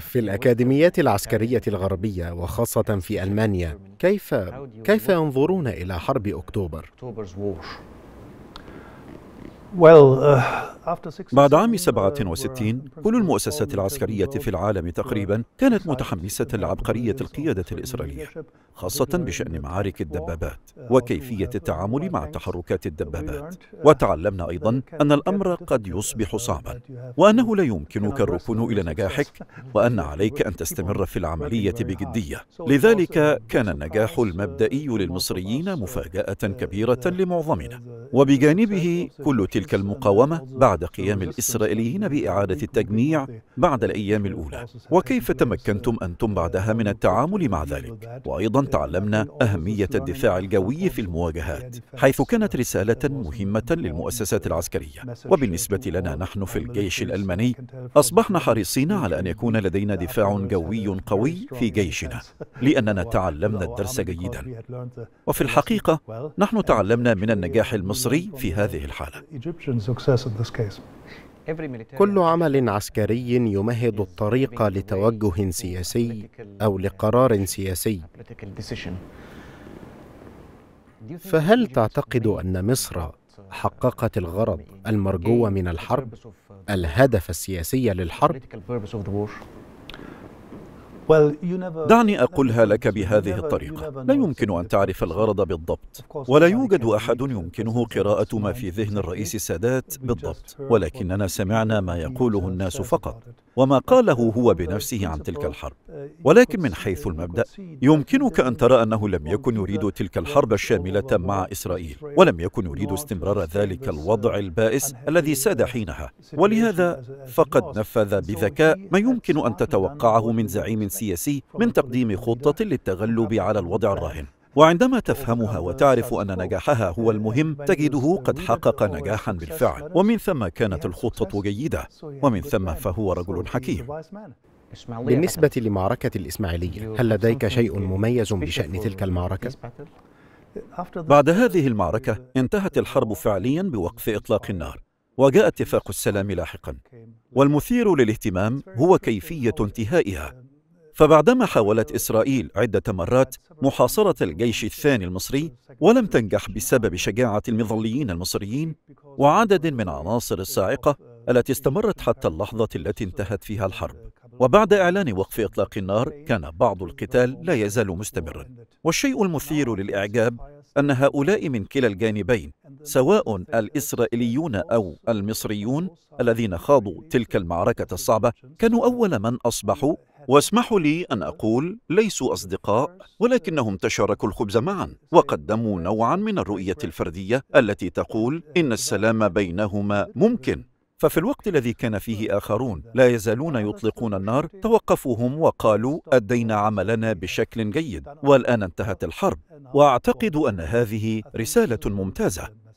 في الأكاديميات العسكرية الغربية وخاصة في ألمانيا كيف كيف ينظرون إلى حرب أكتوبر؟ بعد عام 67 كل المؤسسات العسكرية في العالم تقريبا كانت متحمسة لعبقرية القيادة الإسرائيلية خاصة بشأن معارك الدبابات uh, وكيفية التعامل مع تحركات uh, الدبابات وتعلمنا أيضا أن الأمر قد يصبح صعبا وأنه لا يمكنك الركون إلى نجاحك وأن عليك أن تستمر في العملية بجدية لذلك كان النجاح المبدئي uh, للمصريين مفاجأة كبيرة لمعظمنا وبجانبه كل تلك تلك المقاومة بعد قيام الإسرائيليين بإعادة التجميع بعد الأيام الأولى وكيف تمكنتم أنتم بعدها من التعامل مع ذلك وأيضا تعلمنا أهمية الدفاع الجوي في المواجهات حيث كانت رسالة مهمة للمؤسسات العسكرية وبالنسبة لنا نحن في الجيش الألماني أصبحنا حريصين على أن يكون لدينا دفاع جوي قوي في جيشنا لأننا تعلمنا الدرس جيدا وفي الحقيقة نحن تعلمنا من النجاح المصري في هذه الحالة كل عمل عسكري يمهد الطريق لتوجه سياسي او لقرار سياسي فهل تعتقد ان مصر حققت الغرض المرجو من الحرب uh, الهدف السياسي للحرب دعني أقولها لك بهذه الطريقة لا يمكن أن تعرف الغرض بالضبط ولا يوجد أحد يمكنه قراءة ما في ذهن الرئيس السادات بالضبط ولكننا سمعنا ما يقوله الناس فقط وما قاله هو بنفسه عن تلك الحرب ولكن من حيث المبدا يمكنك ان ترى انه لم يكن يريد تلك الحرب الشامله مع اسرائيل ولم يكن يريد استمرار ذلك الوضع البائس الذي ساد حينها ولهذا فقد نفذ بذكاء ما يمكن ان تتوقعه من زعيم سياسي من تقديم خطه للتغلب على الوضع الراهن وعندما تفهمها وتعرف أن نجاحها هو المهم تجده قد حقق نجاحا بالفعل ومن ثم كانت الخطة جيدة ومن ثم فهو رجل حكيم بالنسبة لمعركة الإسماعيلية هل لديك شيء مميز بشأن تلك المعركة؟ بعد هذه المعركة انتهت الحرب فعليا بوقف إطلاق النار وجاء اتفاق السلام لاحقا والمثير للاهتمام هو كيفية انتهائها فبعدما حاولت إسرائيل عدة مرات محاصرة الجيش الثاني المصري ولم تنجح بسبب شجاعة المظليين المصريين وعدد من عناصر الصاعقة التي استمرت حتى اللحظة التي انتهت فيها الحرب وبعد إعلان وقف إطلاق النار كان بعض القتال لا يزال مستمرا والشيء المثير للإعجاب أن هؤلاء من كلا الجانبين سواء الإسرائيليون أو المصريون الذين خاضوا تلك المعركة الصعبة كانوا أول من أصبحوا واسمحوا لي أن أقول ليسوا أصدقاء ولكنهم تشاركوا الخبز معا وقدموا نوعا من الرؤية الفردية التي تقول إن السلام بينهما ممكن ففي الوقت الذي كان فيه آخرون لا يزالون يطلقون النار توقفوا هم وقالوا أدينا عملنا بشكل جيد والآن انتهت الحرب وأعتقد أن هذه رسالة ممتازة